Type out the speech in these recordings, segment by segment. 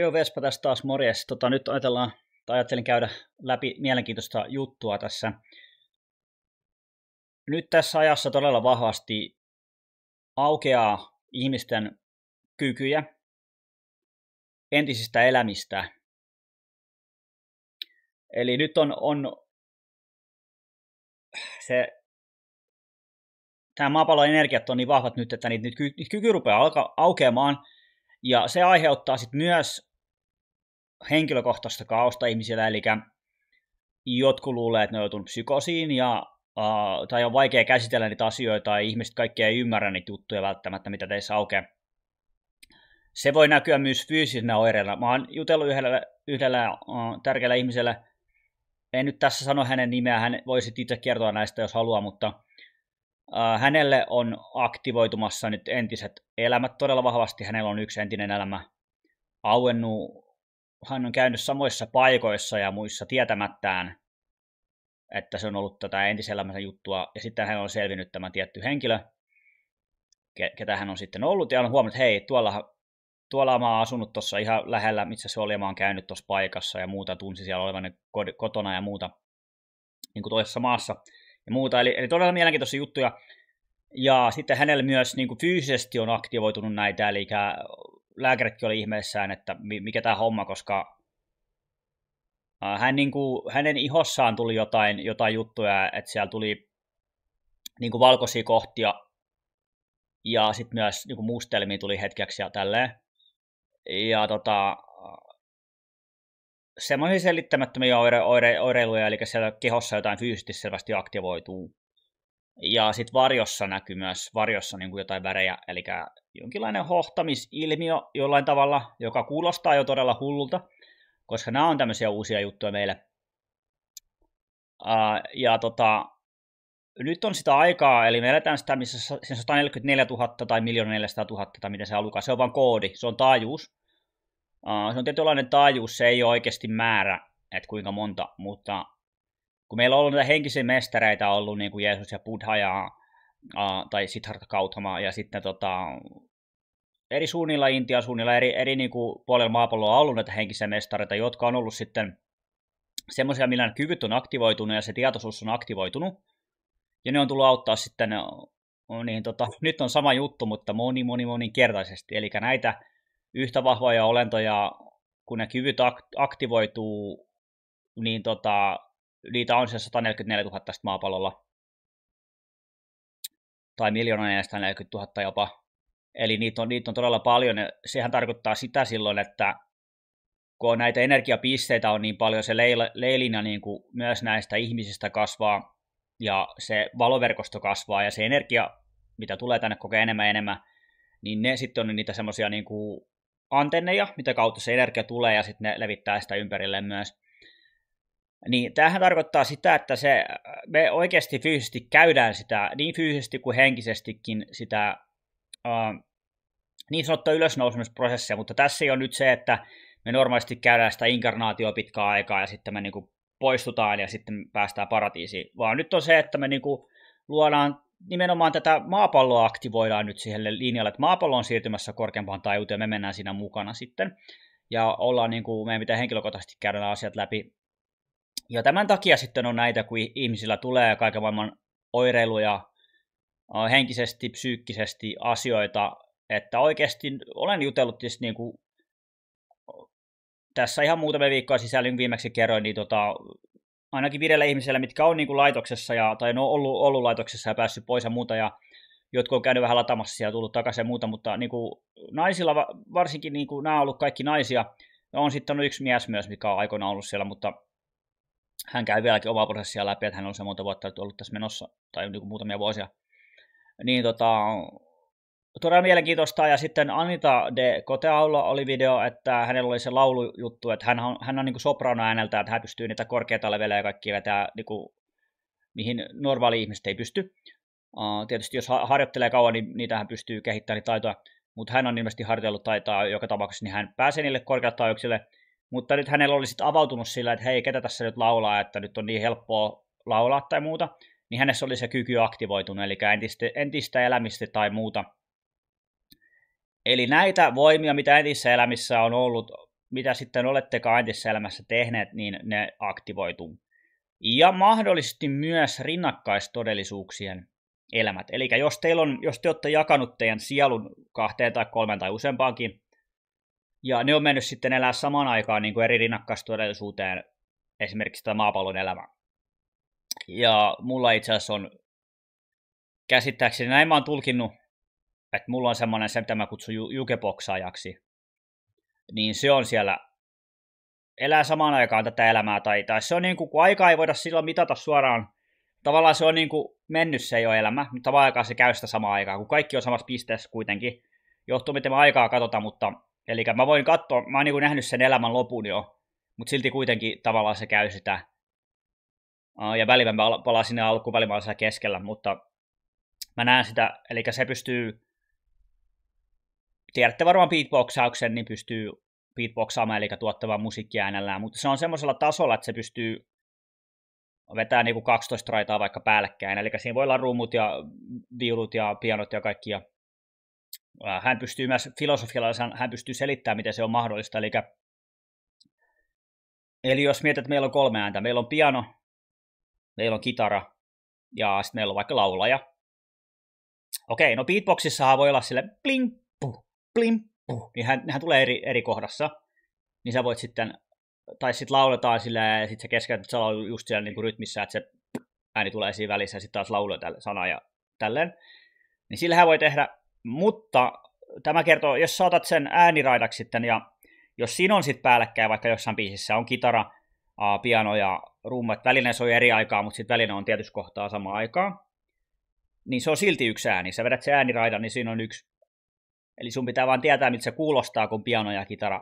Joo, Vespa tässä taas morjes. Tota, nyt ajatellaan, tai ajattelin käydä läpi mielenkiintoista juttua tässä. Nyt tässä ajassa todella vahvasti aukeaa ihmisten kykyjä entisistä elämistä. Eli nyt on, on se, tämä maapallon energiat on niin vahvat nyt, että niitä, niitä kyky rupeaa alka, aukeamaan – ja se aiheuttaa sitten myös henkilökohtaista kaosta ihmisillä, eli jotkut luulee, että ne on joutunut psykosiin ja Uh, tai on vaikea käsitellä niitä asioita, ja ihmiset kaikki ei ymmärrä niitä juttuja välttämättä, mitä teissä aukeaa. Se voi näkyä myös fyysisenä oireena. Mä oon jutellut yhdellä, yhdellä uh, tärkeällä ihmisellä, en nyt tässä sano hänen nimeä, hän voisi itse kertoa näistä, jos haluaa, mutta Äh, hänelle on aktivoitumassa nyt entiset elämät todella vahvasti. Hänellä on yksi entinen elämä auennut. Hän on käynyt samoissa paikoissa ja muissa tietämättään, että se on ollut tätä entiselämänsä juttua. Ja sitten hän on selvinnyt tämä tietty henkilö, ketä hän on sitten ollut. Ja on huomannut, että hei, tuolla, tuolla mä oon asunut tuossa ihan lähellä, missä se oli, ja mä oon käynyt tuossa paikassa ja muuta. Tunsi siellä olevan kotona ja muuta niin kuin toisessa maassa ja muuta. Eli, eli todella mielenkiintoisia juttuja. Ja sitten hänellä myös niin kuin fyysisesti on aktivoitunut näitä, eli lääkäritkin oli ihmeessään, että mikä tämä homma, koska hän, niin kuin, hänen ihossaan tuli jotain, jotain juttuja, että siellä tuli niin kuin valkoisia kohtia ja sitten myös niin kuin mustelmia tuli hetkeksi ja tälleen. Ja tota, semmoisia selittämättömiä oire, oire, oireiluja, eli siellä kehossa jotain fyysisesti selvästi aktivoituu. Ja sitten varjossa näkyy myös varjossa niin kuin jotain värejä, eli jonkinlainen hohtamisilmiö jollain tavalla, joka kuulostaa jo todella hullulta, koska nämä on tämmöisiä uusia juttuja meille. Uh, ja tota, nyt on sitä aikaa, eli me eletään sitä, missä 144 000 tai 1 400 000 tai miten se alukaa, se on vain koodi, se on taajuus se on tietynlainen taajuus, se ei ole oikeasti määrä, että kuinka monta, mutta kun meillä on ollut näitä henkisiä mestareita ollut, niin kuin Jeesus ja Buddha ja, uh, tai Siddhartha Gautama ja sitten tota, eri suunnilla Intia suunnilla, eri, eri niin kuin puolella maapalloa on ollut näitä henkisiä mestareita, jotka on ollut sitten semmoisia, millä kyvyt on aktivoitunut ja se tietoisuus on aktivoitunut. Ja ne on tullut auttaa sitten, niin tota, nyt on sama juttu, mutta moni, moni, moni kertaisesti, Eli näitä yhtä vahvoja olentoja, kun ne kyvyt aktivoituu, niin tota, niitä on se 144 000 tästä maapallolla. Tai miljoona 140 000 jopa. Eli niitä on, niitä on todella paljon. sehän tarkoittaa sitä silloin, että kun näitä energiapisteitä on niin paljon, se leilinä niin kuin myös näistä ihmisistä kasvaa ja se valoverkosto kasvaa ja se energia, mitä tulee tänne koko enemmän ja enemmän, niin ne sitten on niitä semmoisia niin kuin antenneja, mitä kautta se energia tulee ja sitten ne levittää sitä ympärille myös. Niin tämähän tarkoittaa sitä, että se, me oikeasti fyysisesti käydään sitä, niin fyysisesti kuin henkisestikin sitä uh, niin sanottua ylösnousemisprosessia, mutta tässä ei ole nyt se, että me normaalisti käydään sitä inkarnaatioa pitkään aikaa ja sitten me niinku poistutaan ja sitten päästään paratiisiin, vaan nyt on se, että me niinku luodaan nimenomaan tätä maapalloa aktivoidaan nyt siihen linjalle, että maapallo on siirtymässä korkeampaan taajuuteen ja me mennään siinä mukana sitten. Ja ollaan niin kuin, meidän pitää henkilökohtaisesti käydä nämä asiat läpi. Ja tämän takia sitten on näitä, kun ihmisillä tulee kaiken maailman oireiluja henkisesti, psyykkisesti asioita, että oikeasti olen jutellut tietysti niin kuin tässä ihan muutamia viikkoa sisällä, niin viimeksi kerroin, niin tota, ainakin viidellä ihmisellä, mitkä on niin kuin laitoksessa ja, tai on ollut, ollut laitoksessa ja päässyt pois ja muuta ja jotkut on käynyt vähän latamassa ja tullut takaisin ja muuta, mutta niin kuin naisilla varsinkin niin kuin, nämä on ollut kaikki naisia. Ja on sitten yksi mies myös, mikä on aikoinaan ollut siellä, mutta hän käy vieläkin omaa prosessia läpi, että hän on se monta vuotta ollut tässä menossa, tai niin kuin muutamia vuosia. Niin tota, todella mielenkiintoista. Ja sitten Anita de Koteaulla oli video, että hänellä oli se laulujuttu, että hän on, hän on niin soprano ääneltä, että hän pystyy niitä korkeita levelejä kaikki vetää, niin kuin, mihin normaali ihmiset ei pysty. Uh, tietysti jos harjoittelee kauan, niin niitä hän pystyy kehittämään niitä taitoja. Mutta hän on ilmeisesti harjoitellut taitaa joka tapauksessa, niin hän pääsee niille korkeille taajuuksille. Mutta nyt hänellä oli sitten avautunut sillä, että hei, ketä tässä nyt laulaa, että nyt on niin helppoa laulaa tai muuta. Niin hänessä oli se kyky aktivoitunut, eli entistä, entistä elämistä tai muuta Eli näitä voimia, mitä entisessä elämissä on ollut, mitä sitten olettekaan entisessä elämässä tehneet, niin ne aktivoituu. Ja mahdollisesti myös rinnakkaistodellisuuksien elämät. Eli jos, teillä on, jos te olette jakanut teidän sielun kahteen tai kolmeen tai useampaankin, ja ne on mennyt sitten elää samaan aikaan niin kuin eri rinnakkaistodellisuuteen, esimerkiksi tämä maapallon elämä. Ja mulla itse asiassa on käsittääkseni, näin mä oon tulkinnut että mulla on semmoinen, se mitä mä kutsun ju- jukeboksaajaksi, niin se on siellä, elää samaan aikaan tätä elämää, tai, tai se on niin kuin, kun aikaa ei voida silloin mitata suoraan, tavallaan se on niin kuin mennyt se jo elämä, mutta samaan aikaa se käy sitä samaa aikaa, kun kaikki on samassa pisteessä kuitenkin, johtuu miten me aikaa katsotaan, mutta, eli mä voin katsoa, mä oon niin nähnyt sen elämän lopun jo, mutta silti kuitenkin tavallaan se käy sitä, ja välillä mä palaan sinne alkuun, välillä keskellä, mutta mä näen sitä, eli se pystyy tiedätte varmaan beatboxauksen, niin pystyy beatboxaamaan, eli tuottamaan musiikkia äänellään, mutta se on semmoisella tasolla, että se pystyy vetää niinku 12 raitaa vaikka päällekkäin, eli siinä voi olla rummut ja viulut ja pianot ja kaikki, ja hän pystyy myös filosofialla, hän pystyy selittämään, miten se on mahdollista, eli Eli jos mietit, että meillä on kolme ääntä, meillä on piano, meillä on kitara ja sitten meillä on vaikka laulaja. Okei, no beatboxissahan voi olla sille bling, plim, uh. Oh. niin hän, nehän tulee eri, eri kohdassa, niin sä voit sitten, tai sitten lauletaan sillä ja sitten se keskeytät, sä just siellä niin kuin rytmissä, että se ääni tulee siinä välissä ja sitten taas laulaa tälle, sana ja tälleen. Niin sillähän voi tehdä, mutta tämä kertoo, jos saatat sen ääniraidaksi sitten ja jos siinä on sitten päällekkäin, vaikka jossain biisissä on kitara, piano ja rummat, väline soi eri aikaa, mutta sitten väline on tietyssä kohtaa samaan aikaan, niin se on silti yksi ääni. Sä vedät se ääniraidan, niin siinä on yksi Eli sun pitää vaan tietää, miltä se kuulostaa, kun piano ja kitara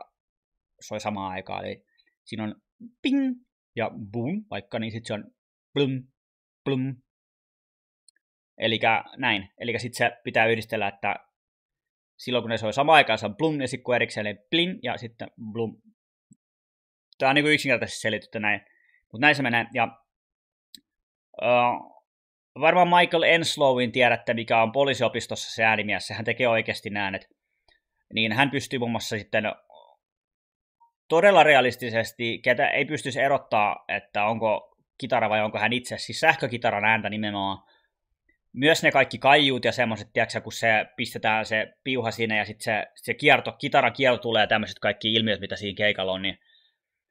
soi samaan aikaan. Eli siinä on ping ja boom vaikka, niin sitten se on plum, plum. Eli näin. Eli sitten se pitää yhdistellä, että silloin kun ne soi samaan aikaan, se on plum, ja sitten kun erikseen niin plin, ja sitten blum. Tämä on niin yksinkertaisesti selitetty näin. Mutta näin se menee. Ja uh, varmaan Michael Enslowin tiedätte, mikä on poliisiopistossa se äänimies, hän tekee oikeasti äänet. Niin hän pystyy muun muassa sitten todella realistisesti, ketä ei pystyisi erottaa, että onko kitara vai onko hän itse, siis sähkökitaran ääntä nimenomaan. Myös ne kaikki kaijuut ja semmoiset, tiedätkö, kun se pistetään se piuha siinä ja sitten se, se kierto, kitaran kierto tulee ja tämmöiset kaikki ilmiöt, mitä siinä keikalla on, niin,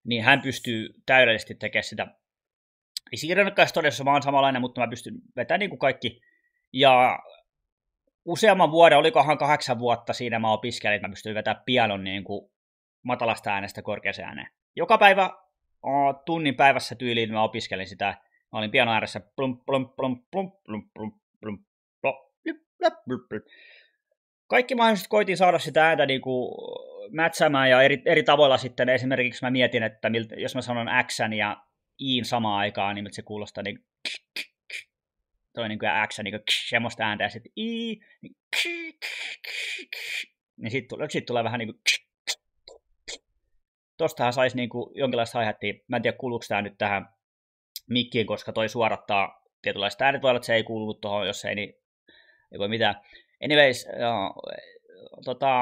niin hän pystyy täydellisesti tekemään sitä ei siinä todessa vaan samanlainen, mutta mä pystyn vetämään niin kuin kaikki. Ja useamman vuoden, olikohan kahdeksan vuotta siinä mä opiskelin, että mä pystyin vetämään pianon niin kuin matalasta äänestä korkeaseen ääneen. Joka päivä tunnin päivässä tyyliin mä opiskelin sitä. Mä olin pianon ääressä plum, plum, plum, plum, plum, plum, plum, plum, plum, plum. Kaikki mahdolliset koitin saada sitä ääntä niin kuin mätsämään ja eri, eri tavoilla sitten. Esimerkiksi mä mietin, että miltä, jos mä sanon X ja iin samaan aikaan, niin se kuulostaa niin toi niin kuin X niin kuin semmoista ääntä, ja sitten i, niin, niin sitten tulee, sit tulee vähän niin kuin Tostahan saisi niin kuin jonkinlaista aihettia. mä en tiedä kuuluuko tämä nyt tähän mikkiin, koska toi suorattaa tietynlaista äänet, voi olla, että se ei kuulunut tuohon, jos ei, niin ei voi mitään. Anyways, joo, tota,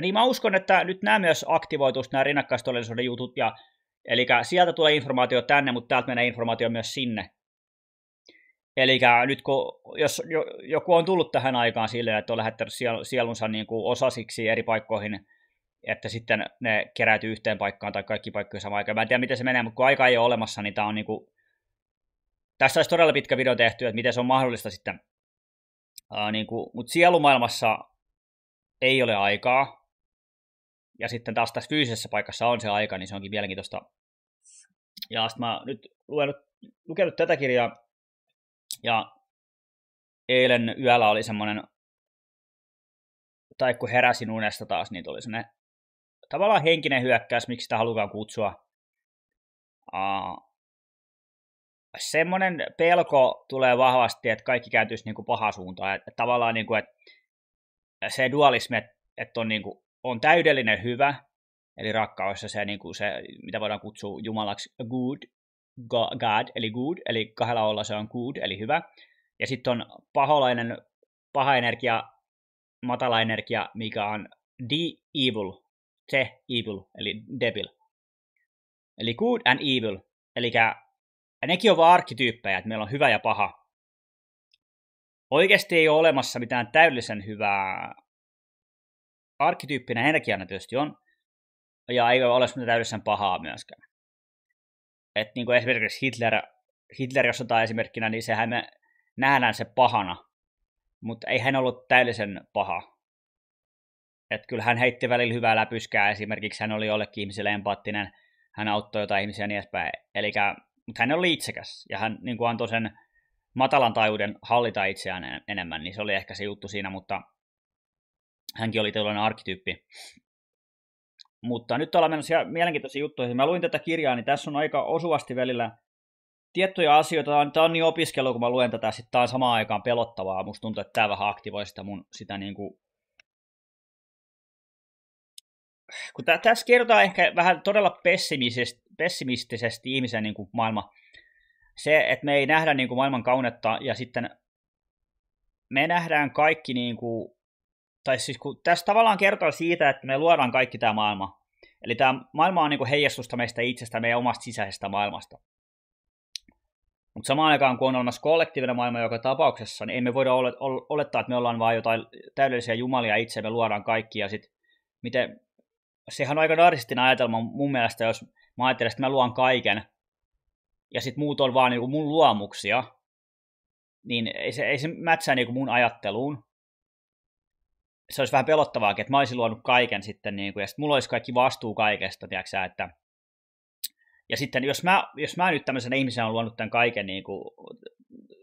niin mä uskon, että nyt nämä myös aktivoituisi nämä rinnakkaistodellisuuden jutut, ja Eli sieltä tulee informaatio tänne, mutta täältä menee informaatio myös sinne. Eli nyt kun, jos joku on tullut tähän aikaan silleen, että on lähettänyt sielunsa niin kuin osasiksi eri paikkoihin, että sitten ne keräytyy yhteen paikkaan tai kaikki paikkoihin samaan aikaan. Mä en tiedä, miten se menee, mutta kun aika ei ole olemassa, niin tämä on niin kuin... Tästä olisi todella pitkä video tehty, että miten se on mahdollista sitten. niin kuin... Mutta sielumaailmassa ei ole aikaa, ja sitten taas tässä fyysisessä paikassa on se aika, niin se onkin mielenkiintoista. Ja sitten mä nyt lukenut, lukenut tätä kirjaa, ja eilen yöllä oli semmoinen, tai kun heräsin unesta taas, niin tuli semmoinen tavallaan henkinen hyökkäys, miksi sitä halutaan kutsua. Aa, semmoinen pelko tulee vahvasti, että kaikki kääntyisi niin kuin paha suuntaan. Että tavallaan niin kuin, että se dualismi, että on niin kuin on täydellinen hyvä, eli rakkaus se, niin kuin se mitä voidaan kutsua jumalaksi good, God, eli good, eli kahdella olla se on good, eli hyvä. Ja sitten on paholainen, paha energia, matala energia, mikä on the evil, the evil, eli devil. Eli good and evil, eli nekin on vaan arkkityyppejä, että meillä on hyvä ja paha. Oikeasti ei ole olemassa mitään täydellisen hyvää arkkityyppinä energiana tietysti on, ja ei ole mitään täydessään pahaa myöskään. Et niin kuin esimerkiksi Hitler, Hitler, jos otetaan esimerkkinä, niin sehän me nähdään se pahana, mutta ei hän ollut täydellisen paha. Et kyllä hän heitti välillä hyvää läpyskää, esimerkiksi hän oli jollekin ihmiselle empaattinen, hän auttoi jotain ihmisiä ja niin edespäin. Elikkä, mutta hän oli itsekäs ja hän niin kuin antoi sen matalan taajuuden hallita itseään enemmän, niin se oli ehkä se juttu siinä, mutta hänkin oli tällainen arkkityyppi. Mutta nyt ollaan menossa mielenkiintoisiin juttuihin. Mä luin tätä kirjaa, niin tässä on aika osuvasti välillä tiettyjä asioita. Tämä on, tämä on niin opiskelu, kun mä luen tätä, sitten tämä on samaan aikaan pelottavaa. Musta tuntuu, että tämä vähän aktivoi sitä mun sitä niin kuin kun tä, tässä kerrotaan ehkä vähän todella pessimisesti, pessimistisesti ihmisen niin kuin maailma. Se, että me ei nähdä niin kuin maailman kaunetta ja sitten me nähdään kaikki niin kuin tai siis kun tässä tavallaan kertoo siitä, että me luodaan kaikki tämä maailma. Eli tämä maailma on niin kuin heijastusta meistä itsestä, meidän omasta sisäisestä maailmasta. Mutta samaan aikaan, kun on olemassa kollektiivinen maailma joka tapauksessa, niin emme voida olettaa, että me ollaan vain jotain täydellisiä jumalia itse, me luodaan kaikki. Ja sit, miten, sehän on aika narsistinen ajatelma mun mielestä, jos mä ajattelen, että mä luon kaiken, ja sitten muut on vaan kuin niinku mun luomuksia, niin ei se, ei se mätsää kuin niinku mun ajatteluun se olisi vähän pelottavaa, että mä olisin luonut kaiken sitten, niin kuin, ja sitten mulla olisi kaikki vastuu kaikesta, tiedätkö, että ja sitten jos mä, jos mä nyt tämmöisen ihmisen olen luonut tämän kaiken niin kuin,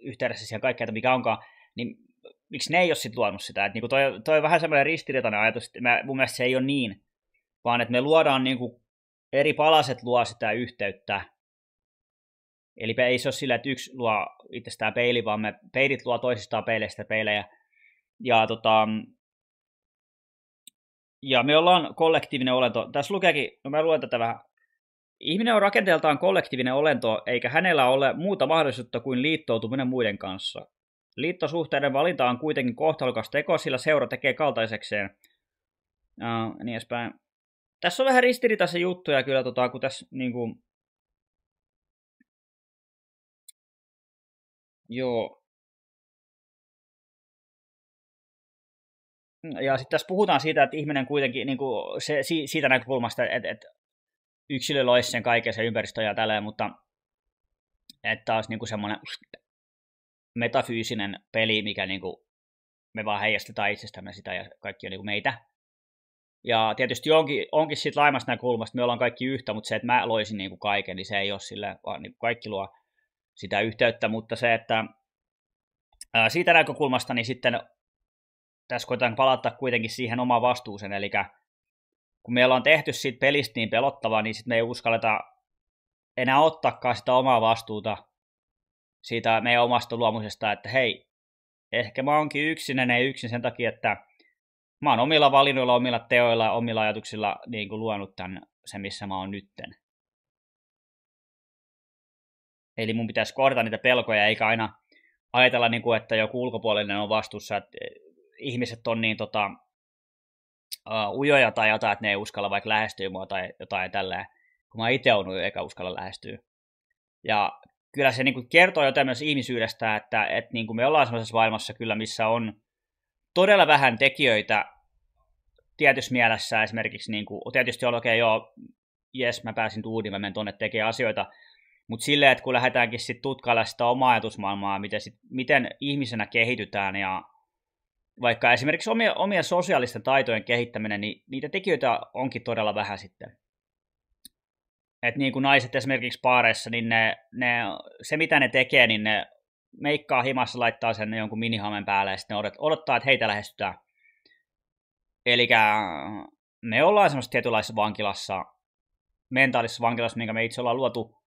yhteydessä siihen kaikkeen, että mikä onkaan, niin miksi ne ei ole sitten luonut sitä? Että niin kuin toi, toi on vähän semmoinen ristiriitainen ajatus, että mä, mun mielestä se ei ole niin, vaan että me luodaan niin kuin, eri palaset luo sitä yhteyttä. Eli ei se ole sillä, että yksi luo itsestään peili, vaan me peilit luo toisistaan peileistä peilejä. Ja tota, ja me ollaan kollektiivinen olento. Tässä lukeekin, no mä luen tätä vähän. Ihminen on rakenteeltaan kollektiivinen olento, eikä hänellä ole muuta mahdollisuutta kuin liittoutuminen muiden kanssa. Liittosuhteiden valinta on kuitenkin kohtalokas teko, sillä seura tekee kaltaisekseen. Uh, niin edespäin. Tässä on vähän ristiriitaisia juttuja kyllä, tota, kun tässä niin kuin... Joo, ja sitten tässä puhutaan siitä, että ihminen kuitenkin niin kuin se, siitä näkökulmasta, että, että yksilö loisi sen kaiken se ympäristö ja tälleen, mutta että taas niin kuin semmoinen metafyysinen peli, mikä niin kuin me vaan heijastetaan itsestämme sitä ja kaikki on niin kuin meitä. Ja tietysti onkin, onkin siitä laimasta näkökulmasta, me ollaan kaikki yhtä, mutta se, että mä loisin niin kuin kaiken, niin se ei ole sillä, vaan niin kuin kaikki luo sitä yhteyttä, mutta se, että siitä näkökulmasta, niin sitten tässä koitan palata kuitenkin siihen omaan vastuuseen, eli kun meillä on tehty siitä pelistä niin pelottavaa, niin sitten me ei uskalleta enää ottaakaan sitä omaa vastuuta siitä meidän omasta luomusesta, että hei, ehkä mä oonkin yksinen ja yksin sen takia, että mä oon omilla valinnoilla, omilla teoilla, omilla ajatuksilla niin kuin luonut tämän, se, missä mä oon nytten. Eli mun pitäisi kohdata niitä pelkoja, eikä aina ajatella, niin kuin, että joku ulkopuolinen on vastuussa, että ihmiset on niin tota, uh, ujoja tai jotain, että ne ei uskalla vaikka lähestyä mua tai jotain tällä, kun mä itse on eikä uskalla lähestyä. Ja kyllä se niin kuin kertoo jotain myös ihmisyydestä, että, että niin kuin me ollaan sellaisessa maailmassa kyllä, missä on todella vähän tekijöitä tietyssä mielessä esimerkiksi, niin kuin, tietysti on okei, okay, joo, jes, mä pääsin tuudin mä menen tuonne tekemään asioita, mutta silleen, että kun lähdetäänkin sitten tutkailla sitä omaa ajatusmaailmaa, miten, sit, miten ihmisenä kehitytään ja vaikka esimerkiksi omia, omia sosiaalisten taitojen kehittäminen, niin niitä tekijöitä onkin todella vähän sitten. Et niin kuin naiset esimerkiksi paareissa, niin ne, ne, se mitä ne tekee, niin ne meikkaa himassa, laittaa sen jonkun minihamen päälle ja sitten odottaa, että heitä lähestytään. Eli me ollaan semmoisessa tietynlaisessa vankilassa, mentaalisessa vankilassa, minkä me itse ollaan luotu.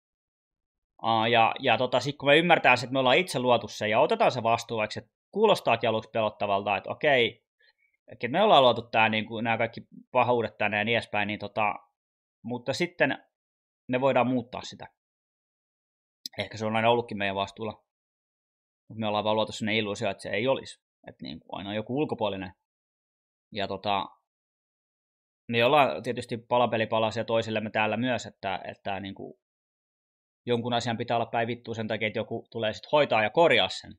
Ja, ja tota, sitten kun me ymmärtää, että me ollaan itse luotu se ja otetaan se vastuu, vaikka se kuulostaakin aluksi pelottavalta, että okei, että me ollaan luotu tämä, niin kuin, nämä kaikki pahuudet tänne ja niin edespäin, niin tota, mutta sitten ne voidaan muuttaa sitä. Ehkä se on aina ollutkin meidän vastuulla. Mutta me ollaan vaan luotu sinne illuusio, että se ei olisi. Että niin kuin aina on joku ulkopuolinen. Ja tota, Me ollaan tietysti palapelipalasia toisillemme täällä myös, että, että niin kuin jonkun asian pitää olla päivittu vittuun sen takia, että joku tulee sitten hoitaa ja korjaa sen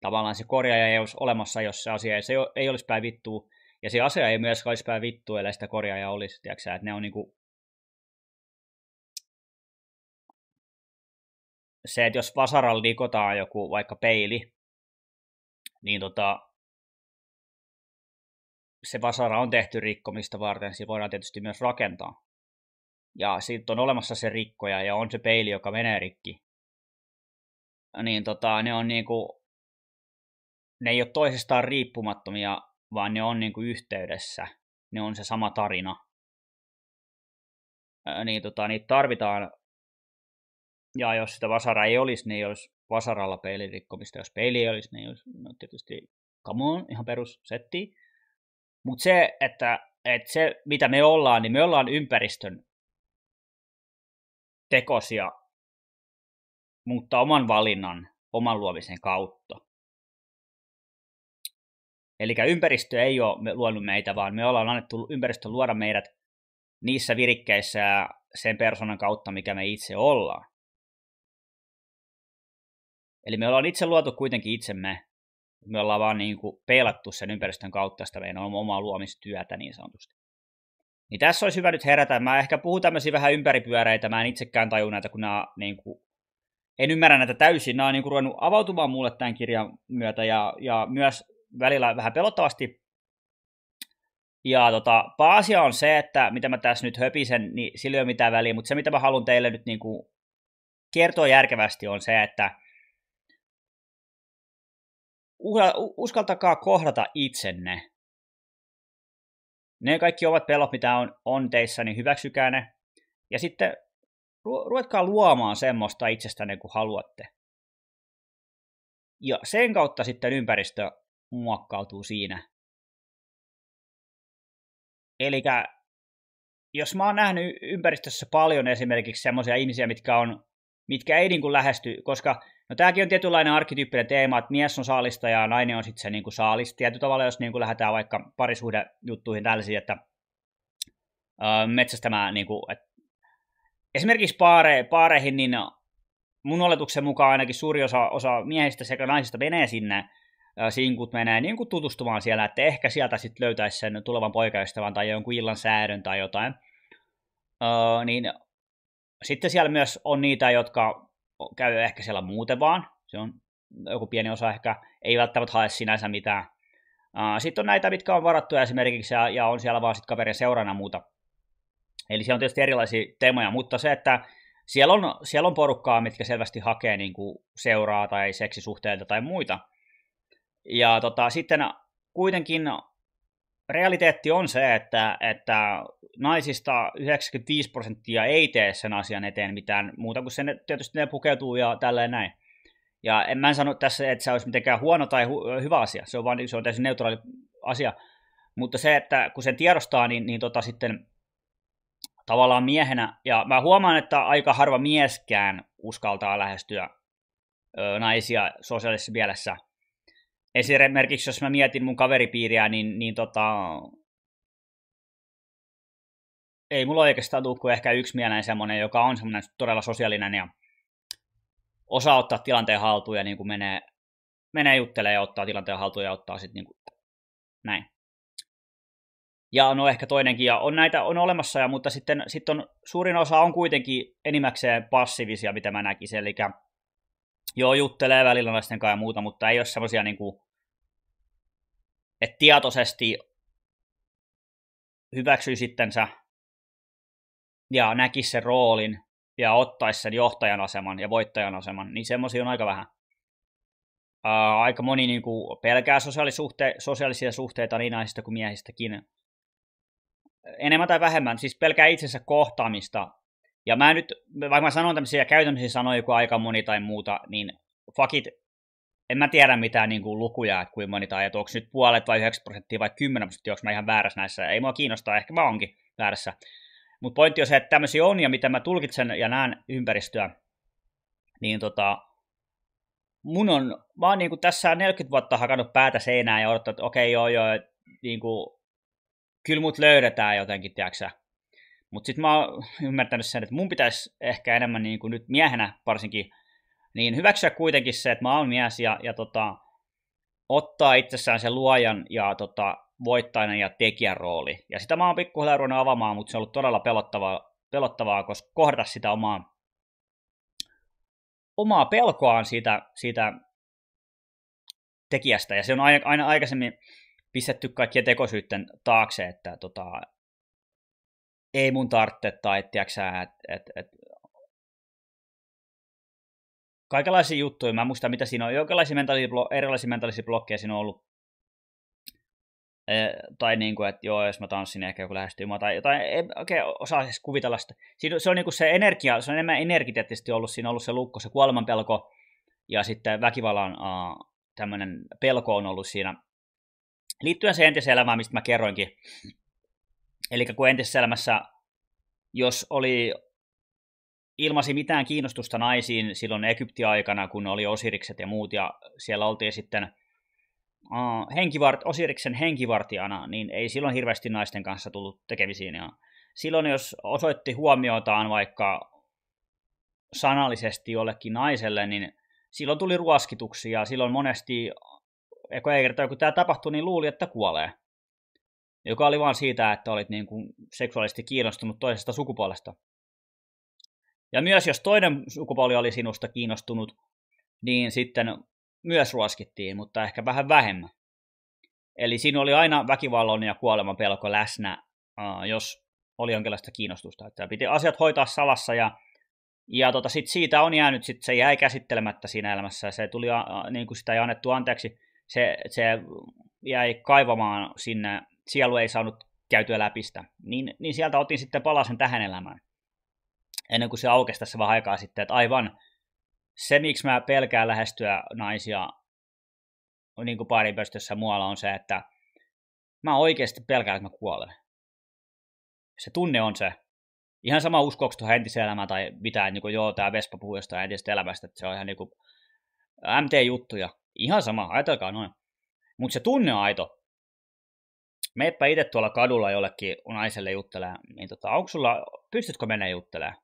tavallaan se korjaaja ei olisi olemassa, jos se asia ei, se ei olisi päin vittua. Ja se asia ei myöskään olisi päin vittua, ellei sitä korjaaja olisi. Tiedätkö, että ne on niinku... Se, että jos vasaralla dikotaan joku vaikka peili, niin tota, se vasara on tehty rikkomista varten, siinä voidaan tietysti myös rakentaa. Ja sitten on olemassa se rikkoja ja on se peili, joka menee rikki. Niin tota, ne on niinku ne ei ole toisistaan riippumattomia, vaan ne on niin kuin yhteydessä. Ne on se sama tarina. Ää, niin tota, niitä tarvitaan. Ja jos sitä vasara ei olisi, niin olisi vasaralla peilirikkomista, Jos peili ei olisi, niin olisi no tietysti come on, ihan perussetti. Mutta se, että, että se, mitä me ollaan, niin me ollaan ympäristön tekosia, mutta oman valinnan, oman luomisen kautta. Eli ympäristö ei ole luonut meitä, vaan me ollaan annettu ympäristö luoda meidät niissä virikkeissä sen persoonan kautta, mikä me itse ollaan. Eli me ollaan itse luotu kuitenkin itsemme. Me ollaan vaan niin kuin peilattu sen ympäristön kautta sitä meidän omaa luomistyötä niin sanotusti. Niin tässä olisi hyvä nyt herätä. Mä ehkä puhun tämmöisiä vähän ympäripyöreitä. Mä en itsekään tajua näitä, kun nämä niin kuin, en ymmärrä näitä täysin. Nämä on niin kuin ruvennut avautumaan mulle tämän kirjan myötä ja, ja myös välillä vähän pelottavasti. Ja tota, pääasia on se, että mitä mä tässä nyt höpisen, niin sillä ei ole mitään väliä, mutta se mitä mä haluan teille nyt niin kuin kertoa järkevästi on se, että uskaltakaa kohdata itsenne. Ne kaikki ovat pelot, mitä on, on teissä, niin hyväksykää ne. Ja sitten ruvetkaa luomaan semmoista itsestänne, kun haluatte. Ja sen kautta sitten ympäristö muokkautuu siinä. Eli jos mä oon nähnyt ympäristössä paljon esimerkiksi semmoisia ihmisiä, mitkä, on, mitkä ei niin kuin lähesty, koska no tämäkin on tietynlainen arkkityyppinen teema, että mies on saalista ja nainen on sitten se niin kuin saalis. Tietyllä tavalla, jos niin kuin lähdetään vaikka parisuhdejuttuihin tällaisiin, että ö, metsästämään, niin kuin, että esimerkiksi paare, paareihin, niin mun oletuksen mukaan ainakin suuri osa, osa miehistä sekä naisista menee sinne sinkut menee niin kuin tutustumaan siellä, että ehkä sieltä sitten löytäisi sen tulevan poikaystävän tai jonkun illan säädön tai jotain. Öö, niin sitten siellä myös on niitä, jotka käy ehkä siellä muuten vaan. Se on joku pieni osa ehkä, ei välttämättä hae sinänsä mitään. Öö, sitten on näitä, mitkä on varattuja esimerkiksi ja, ja on siellä vaan sitten kaverin seurana muuta. Eli siellä on tietysti erilaisia teemoja, mutta se, että siellä on, siellä on porukkaa, mitkä selvästi hakee niin kuin seuraa tai seksisuhteita tai muita – ja tota, sitten kuitenkin realiteetti on se, että, että naisista 95 prosenttia ei tee sen asian eteen mitään muuta kuin sen, tietysti ne pukeutuu ja tälleen näin. Ja en mä sano tässä, että se olisi mitenkään huono tai hu- hyvä asia, se on vain se on täysin neutraali asia. Mutta se, että kun sen tiedostaa, niin, niin tota sitten tavallaan miehenä, ja mä huomaan, että aika harva mieskään uskaltaa lähestyä ö, naisia sosiaalisessa mielessä – Esimerkiksi jos mä mietin mun kaveripiiriä, niin, niin tota, ei mulla oikeastaan tule kuin ehkä yksi mieleen semmoinen, joka on semmoinen todella sosiaalinen ja osaa ottaa tilanteen haltuun ja niin kuin menee, menee juttelemaan ja ottaa tilanteen haltuun ja ottaa sitten niin kuin näin. Ja no ehkä toinenkin, ja on näitä on olemassa, ja, mutta sitten sit on, suurin osa on kuitenkin enimmäkseen passiivisia, mitä mä näkisin, eli Joo, juttelee välillä naisten kanssa ja muuta, mutta ei ole semmoisia niin että tietoisesti hyväksyy sittensä ja näkisi sen roolin ja ottaisi sen johtajan aseman ja voittajan aseman, niin semmoisia on aika vähän. Ää, aika moni niin kuin, pelkää sosiaalisuhte- sosiaalisia suhteita niin naisista kuin miehistäkin. Enemmän tai vähemmän, siis pelkää itsensä kohtaamista ja mä nyt, vaikka mä sanon tämmöisiä käytännössä sanoja kuin aika moni tai muuta, niin fakit, en mä tiedä mitään niin kuin lukuja, että kuinka moni tai onko nyt puolet vai 9 prosenttia vai 10 prosenttia, onko mä ihan väärässä näissä. Ei mua kiinnostaa, ehkä mä onkin väärässä. Mutta pointti on se, että tämmöisiä on ja mitä mä tulkitsen ja näen ympäristöä, niin tota, mun on, mä oon niin kuin tässä 40 vuotta hakannut päätä seinään ja odottanut, että okei, okay, joo, joo, niin kuin, kyllä mut löydetään jotenkin, tiedätkö mutta sitten mä oon ymmärtänyt sen, että mun pitäisi ehkä enemmän niin kuin nyt miehenä varsinkin niin hyväksyä kuitenkin se, että mä oon mies ja, ja tota, ottaa itsessään se luojan ja tota, voittajana ja tekijän rooli. Ja sitä mä oon pikkuhiljaa ruvennut avaamaan, mutta se on ollut todella pelottavaa, pelottavaa koska kohdata sitä omaa, omaa pelkoaan siitä, siitä tekijästä. Ja se on aina, aina aikaisemmin pistetty kaikkien tekosyytten taakse, että tota, ei mun tarvitse tai tiiäksä, et, et, et, kaikenlaisia juttuja, mä muistan mitä siinä on, jonkinlaisia mentaalisia, erilaisia mentaalisia blokkeja siinä on ollut, e, tai niin kuin, että joo, jos mä tanssin, niin ehkä joku lähestyy mua, tai jotain, ei oikein okay, osaa edes siis kuvitella sitä. Siinä, se on niin kuin se energia, se on enemmän energiteettisesti ollut, siinä on ollut se lukko, se kuolemanpelko, ja sitten väkivallan uh, tämmöinen pelko on ollut siinä, liittyen se entiseen elämään, mistä mä kerroinkin, Eli kun entisessä elämässä, jos oli ilmasi mitään kiinnostusta naisiin silloin Egyptin aikana kun oli Osirikset ja muut, ja siellä oltiin sitten uh, henkivart, Osiriksen henkivartijana, niin ei silloin hirveästi naisten kanssa tullut tekemisiin. Ja silloin, jos osoitti huomiotaan vaikka sanallisesti jollekin naiselle, niin silloin tuli ruoskituksia, silloin monesti, ei kerta kun tämä tapahtui, niin luuli, että kuolee joka oli vain siitä, että olit niin kuin seksuaalisesti kiinnostunut toisesta sukupuolesta. Ja myös jos toinen sukupuoli oli sinusta kiinnostunut, niin sitten myös ruoskittiin, mutta ehkä vähän vähemmän. Eli siinä oli aina väkivallon ja kuoleman pelko läsnä, jos oli jonkinlaista kiinnostusta. Että piti asiat hoitaa salassa ja, ja tota, sit siitä on jäänyt, sit se jäi käsittelemättä siinä elämässä. Se tuli, niin kuin sitä ei annettu anteeksi, se, se jäi kaivamaan sinne sielu ei saanut käytyä läpi sitä. Niin, niin sieltä otin sitten palasen tähän elämään. Ennen kuin se aukesi tässä vähän aikaa sitten, että aivan se, miksi mä pelkään lähestyä naisia niin kuin paripöstössä muualla on se, että mä oikeasti pelkään, että mä kuolen. Se tunne on se. Ihan sama uskoako tuohon entiseen elämään tai mitään, niin kuin joo, tämä Vespa puhuu jostain entisestä elämästä, että se on ihan niin kuin MT-juttuja. Ihan sama, ajatelkaa noin. Mutta se tunne on aito meepä itse tuolla kadulla jollekin naiselle juttelee, niin tota, onko sulla, pystytkö menemään juttelemaan?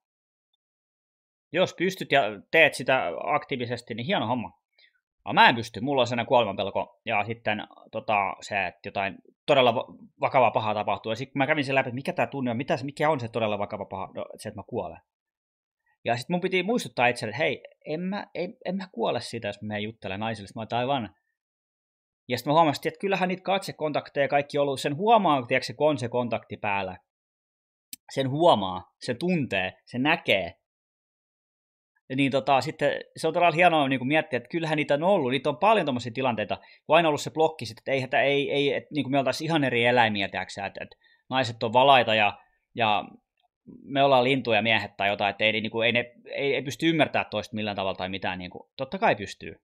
Jos pystyt ja teet sitä aktiivisesti, niin hieno homma. No, mä en pysty, mulla on sellainen kuolemanpelko ja sitten tota, se, että jotain todella vakavaa pahaa tapahtuu. Ja sitten mä kävin sen läpi, että mikä tämä tunne on, mitä, mikä on se todella vakava paha, no, se, että mä kuolen. Ja sitten mun piti muistuttaa itselle, että hei, en mä, en, en mä kuole siitä, jos mä juttelen naisille. Mä oon aivan ja sitten mä huomasin, että kyllähän niitä katsekontakteja kaikki ollut, sen huomaa, tiedätkö, se on se kontakti päällä. Sen huomaa, se tuntee, se näkee. Ja niin tota, sitten se on todella hienoa niin kuin miettiä, että kyllähän niitä on ollut. Niitä on paljon tuommoisia tilanteita, kun aina ollut se blokki, sitten, että ei, että ei, ei, että niin kuin me oltaisiin ihan eri eläimiä, tiedätkö, että, että naiset on valaita ja, ja me ollaan lintuja miehet tai jotain, että ei, niin kuin, ei, ne, ei, ei pysty ymmärtämään toista millään tavalla tai mitään. Niin kuin, totta kai pystyy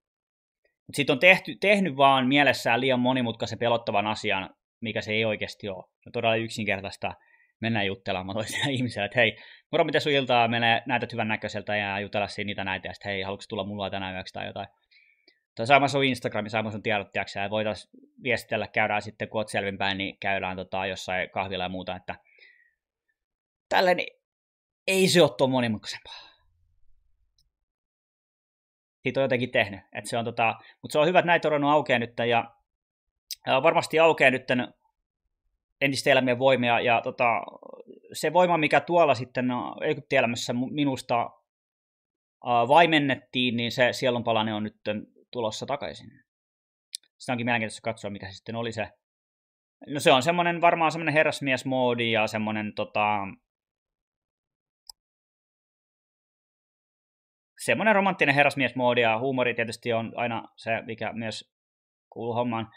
sitten on tehty, tehnyt vaan mielessään liian monimutkaisen pelottavan asian, mikä se ei oikeasti ole. On no todella yksinkertaista mennä juttelemaan toisille ihmisille, että hei, moro, mitä sun iltaa, menee näytät hyvän näköiseltä ja jutella siinä niitä näitä, ja sitten hei, haluatko tulla mulla tänään yöksi tai jotain. Tai saamaan sun Instagramin, saamaan sun tiedot, ja voitaisiin viestitellä, käydään sitten, kun oot selvinpäin, niin käydään tota, jossain kahvilla ja muuta, että tälleen niin ei se ole tuo monimutkaisempaa siitä on jotenkin tehnyt. Et se on tota, mutta se on hyvä, että näitä on aukeaa nyt ja varmasti aukeaa nyt entistä elämien voimia ja tota, se voima, mikä tuolla sitten no, Egyptielämässä minusta vaimennettiin, niin se sielun on nyt tulossa takaisin. Sitä onkin mielenkiintoista katsoa, mikä se sitten oli se. No se on semmoinen varmaan semmoinen herrasmiesmoodi ja semmoinen tota, semmoinen romanttinen herrasmiesmoodi ja huumori tietysti on aina se, mikä myös kuuluu hommaan.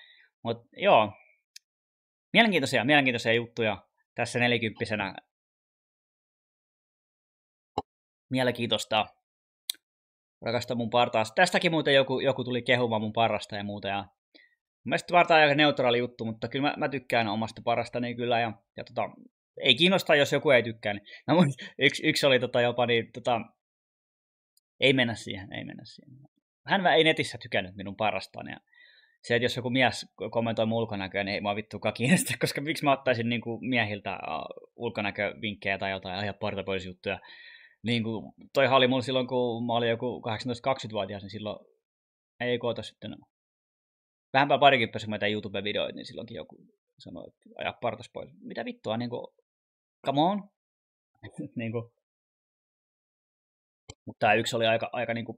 Mutta joo, mielenkiintoisia, mielenkiintoisia juttuja tässä nelikymppisenä. Mielenkiintoista rakasta mun partaasta. Tästäkin muuten joku, joku tuli kehumaan mun parasta ja muuta. Ja Mielestäni vartaan aika neutraali juttu, mutta kyllä mä, mä tykkään omasta parastani kyllä. Ja, ja tota, ei kiinnosta, jos joku ei tykkää. Niin. No, yksi, yksi oli tota jopa niin, tota, ei mennä siihen, ei mennä siihen. Hän ei netissä tykännyt minun parastaan ja se, että jos joku mies kommentoi mun ulkonäköä, niin ei mua vittu kiinnosta, koska miksi mä ottaisin niin kuin miehiltä ulkonäkövinkkejä tai jotain ihan portapoisjuttuja. Niin kuin, toi oli mulla silloin, kun mä olin joku 18-20-vuotias, niin silloin ei koota sitten vähänpä parikin päässä meitä YouTube-videoita, niin silloinkin joku sanoi, että aja partas pois. Mitä vittua, niin kuin, come on. niin kuin, mutta tämä yksi oli aika, aika niin kuin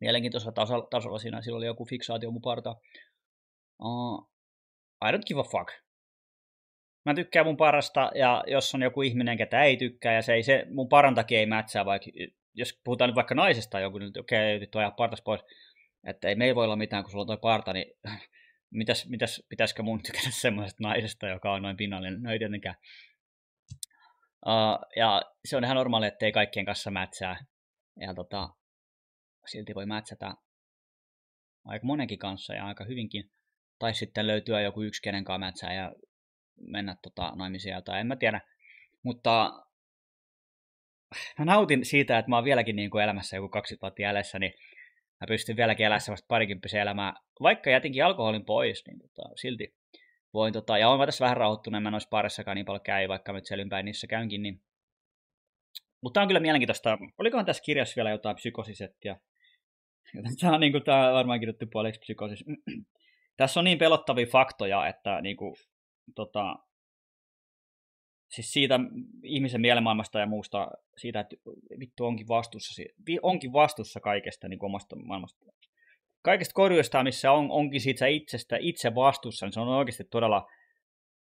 mielenkiintoisella tasolla, tasolla siinä. Sillä oli joku fiksaatio mun parta. Uh, I don't give a fuck. Mä tykkään mun parasta, ja jos on joku ihminen, ketä ei tykkää, ja se ei se mun parantakin ei mätsää, vaikka jos puhutaan nyt vaikka naisesta joku, nyt niin okei, okay, ajaa partas pois, että ei meillä voi olla mitään, kun sulla on toi parta, niin mitäs, mitäs pitäisikö mun tykätä semmoisesta naisesta, joka on noin pinnallinen? No ei tietenkään. Uh, ja se on ihan normaali, ettei kaikkien kanssa mätsää. Ja tota, silti voi mätsätä aika monenkin kanssa ja aika hyvinkin. Tai sitten löytyä joku yksi, kenen kanssa mätsää ja mennä tota, naimisiin tai en mä tiedä. Mutta mä nautin siitä, että mä oon vieläkin niin kuin elämässä joku vuotta jäljessä, niin mä pystyn vieläkin elämään vasta parikymppisen elämää. Vaikka jätinkin alkoholin pois, niin tota, silti voin tota, ja olen tässä vähän rauhoittunut, mä noissa parissakaan niin paljon käy, vaikka nyt siellä selvinpäin niissä käynkin, niin mutta tämä on kyllä mielenkiintoista. Olikohan tässä kirjassa vielä jotain psykosisettia? Tämä on, niin kuin, tämä on varmaan kirjoittu puoliksi psykosis. Tässä on niin pelottavia faktoja, että niin kuin, tota, siis siitä ihmisen mielenmaailmasta ja muusta, siitä, että vittu onkin vastuussa, onkin vastuussa kaikesta niin kuin omasta maailmasta, kaikesta korjuista, missä on, onkin siitä itsestä itse vastuussa, niin se on oikeasti todella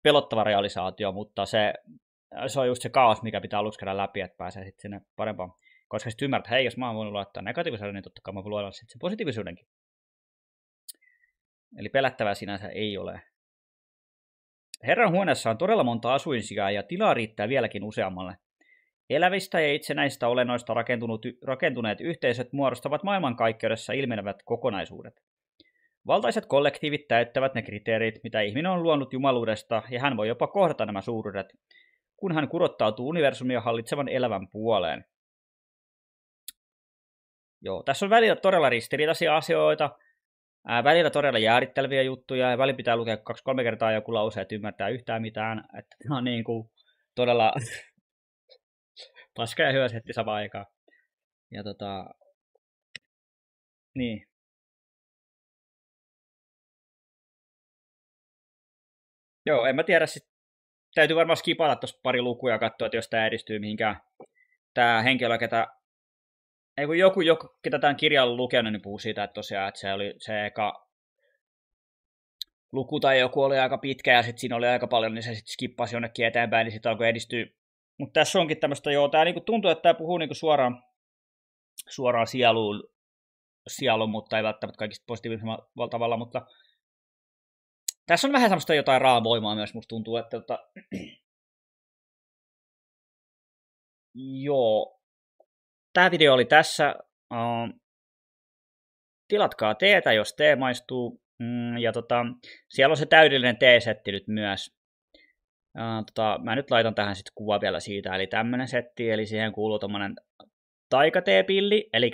pelottava realisaatio, mutta se, se on just se kaos, mikä pitää aluksi käydä läpi, että pääsee sitten sinne parempaan. Koska sitten ymmärrät, että hei, jos mä oon voinut laittaa negatiivisuuden, niin totta kai mä voin luoda sitten se positiivisuudenkin. Eli pelättävää sinänsä ei ole. Herran huoneessa on todella monta asuinsijaa ja tilaa riittää vieläkin useammalle. Elävistä ja itsenäistä olennoista rakentuneet yhteisöt muodostavat maailmankaikkeudessa ilmenevät kokonaisuudet. Valtaiset kollektiivit täyttävät ne kriteerit, mitä ihminen on luonut jumaluudesta, ja hän voi jopa kohdata nämä suuruudet, kun hän kurottautuu universumia hallitsevan elävän puoleen. Joo, tässä on välillä todella ristiriitaisia asioita, ää, välillä todella jäärittelviä juttuja, ja välillä pitää lukea kaksi-kolme kertaa joku lause, että ymmärtää yhtään mitään, että on niin kuin todella paska ja hyvä setti samaan aikaan. Ja tota, niin, Joo, en mä tiedä. Sit täytyy varmaan skipata tuossa pari lukuja katsoa, että jos tämä edistyy mihinkään. Tämä henkilö, ketä... Ei kun joku, joku ketä tämän kirjan on lukenut, niin puhuu siitä, että tosiaan, että se oli se eka luku tai joku oli aika pitkä ja sitten siinä oli aika paljon, niin se sitten skippasi jonnekin eteenpäin, niin sitten alkoi edistyä mutta tässä onkin tämmöistä, joo, tämä niinku tuntuu, että tämä puhuu niinku suoraan, suoraan sieluun, sielu, mutta ei välttämättä kaikista positiivisella tavalla, mutta tässä on vähän semmoista jotain raavoimaa myös, musta tuntuu, että tota, joo, tämä video oli tässä. Uh, tilatkaa teetä, jos tee maistuu. Mm, ja tota, siellä on se täydellinen teesetti nyt myös. Uh, tota, mä nyt laitan tähän sitten kuva vielä siitä, eli tämmönen setti, eli siihen kuuluu tommonen taikateepilli, eli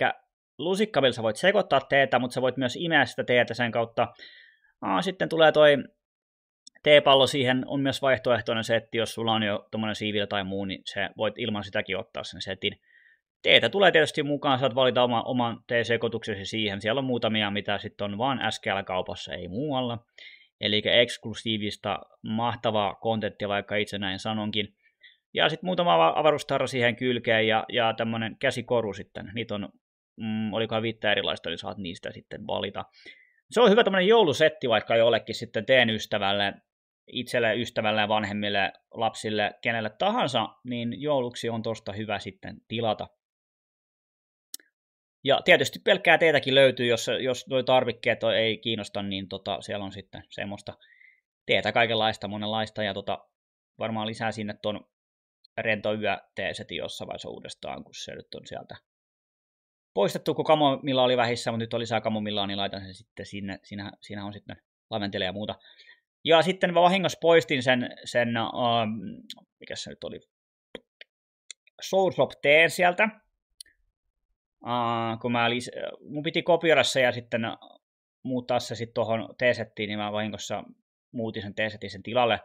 lusikkavilla sä voit sekoittaa teetä, mutta sä voit myös imeä sitä teetä sen kautta. Aa, sitten tulee toi teepallo, siihen on myös vaihtoehtoinen setti, jos sulla on jo tommonen siivillä tai muu, niin se voit ilman sitäkin ottaa sen setin. Teetä tulee tietysti mukaan, saat valita oma, oman teesekoituksesi siihen. Siellä on muutamia, mitä sitten on vaan SKL-kaupassa, ei muualla eli eksklusiivista, mahtavaa kontenttia, vaikka itse näin sanonkin. Ja sitten muutama avaruustarra siihen kylkeen ja, ja tämmöinen käsikoru sitten. Niitä on, mm, olikohan viittä erilaista, niin saat niistä sitten valita. Se on hyvä tämmöinen joulusetti vaikka jollekin sitten teen ystävälle, itselle, ystävälle, vanhemmille, lapsille, kenelle tahansa, niin jouluksi on tosta hyvä sitten tilata. Ja tietysti pelkkää teitäkin löytyy, jos, jos nuo tarvikkeet ei kiinnosta, niin tota, siellä on sitten semmoista teetä kaikenlaista, monenlaista. Ja tota, varmaan lisää sinne tuon rento yö teesetin jossain vaiheessa uudestaan, kun se nyt on sieltä poistettu, kun kamomilla oli vähissä, mutta nyt on lisää kamomilla, niin laitan sen sitten sinne. Siinä, siinä on sitten laventele ja muuta. Ja sitten mä vahingossa poistin sen, sen uh, ähm, mikä se nyt oli, Soulsop teen sieltä, uh, kun mä lis- mun piti kopioida se ja sitten muuttaa se sitten tuohon T-settiin, niin mä vahingossa muutin sen T-setin sen tilalle.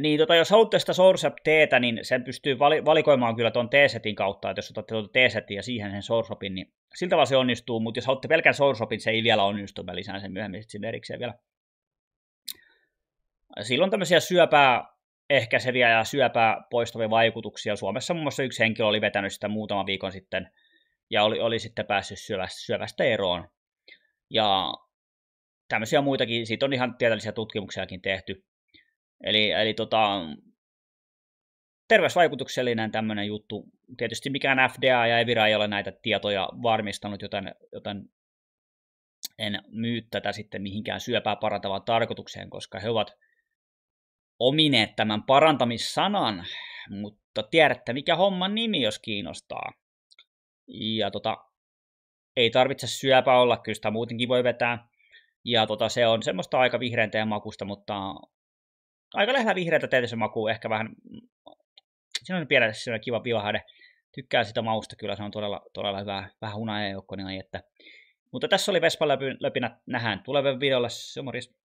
Niin tota, jos haluatte sitä Source App T-tä, niin sen pystyy vali- valikoimaan kyllä tuon T-setin kautta, että jos otatte tuon T-setin ja siihen sen Source Appin, niin sillä tavalla se onnistuu, mutta jos haluatte pelkän Source Appin, se ei vielä onnistu, mä lisään sen myöhemmin sitten erikseen vielä. Silloin tämmöisiä syöpää ehkäiseviä ja syöpää poistavia vaikutuksia. Suomessa muun muassa yksi henkilö oli vetänyt sitä muutama viikon sitten – ja oli, oli sitten päässyt syövästä, syövästä eroon. Ja tämmöisiä muitakin, siitä on ihan tieteellisiä tutkimuksiakin tehty. Eli, eli tota, terveysvaikutuksellinen tämmöinen juttu. Tietysti mikään FDA ja Evira ei ole näitä tietoja varmistanut, joten, joten en myy tätä sitten mihinkään syöpää parantavaan tarkoitukseen, koska he ovat omineet tämän parantamissanan, mutta tiedätte mikä homman nimi, jos kiinnostaa. Ja tota, ei tarvitse syöpä olla, kyllä sitä muutenkin voi vetää. Ja tota, se on semmoista aika vihreäntä ja makusta, mutta aika lähellä vihreätä teetä se maku, ehkä vähän, mm, siinä on pienellä siinä kiva pivahade. Tykkään sitä mausta kyllä, se on todella, todella hyvä vähän hunajajoukkoinen niin että. Mutta tässä oli Vespa löpinä, nähdään tulevien videolla. Se on morjens.